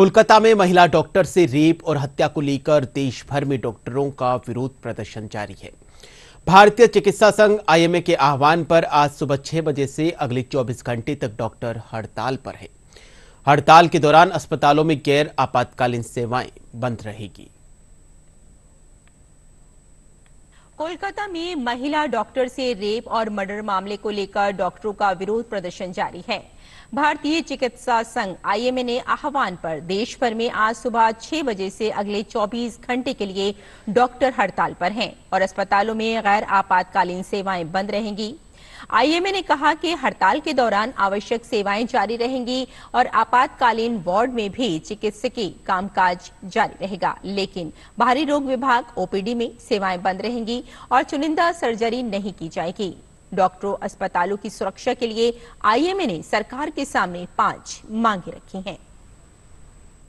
कोलकाता में महिला डॉक्टर से रेप और हत्या को लेकर देश भर में डॉक्टरों का विरोध प्रदर्शन जारी है भारतीय चिकित्सा संघ आईएमए के आह्वान पर आज सुबह छह बजे से अगले 24 घंटे तक डॉक्टर हड़ताल पर है हड़ताल के दौरान अस्पतालों में गैर आपातकालीन सेवाएं बंद रहेगी कोलकाता में महिला डॉक्टर से रेप और मर्डर मामले को लेकर डॉक्टरों का विरोध प्रदर्शन जारी है भारतीय चिकित्सा संघ आईएमए ने आह्वान पर देश भर में आज सुबह 6 बजे से अगले 24 घंटे के लिए डॉक्टर हड़ताल पर हैं और अस्पतालों में गैर आपातकालीन सेवाएं बंद रहेंगी आईएमए ने कहा कि हड़ताल के दौरान आवश्यक सेवाएं जारी रहेंगी और आपातकालीन वार्ड में भी चिकित्सकीय कामकाज जारी रहेगा लेकिन बाहरी रोग विभाग ओपीडी में सेवाएं बंद रहेंगी और चुनिंदा सर्जरी नहीं की जाएगी डॉक्टरों अस्पतालों की सुरक्षा के लिए आईएमए ने सरकार के सामने पांच मांगे रखी हैं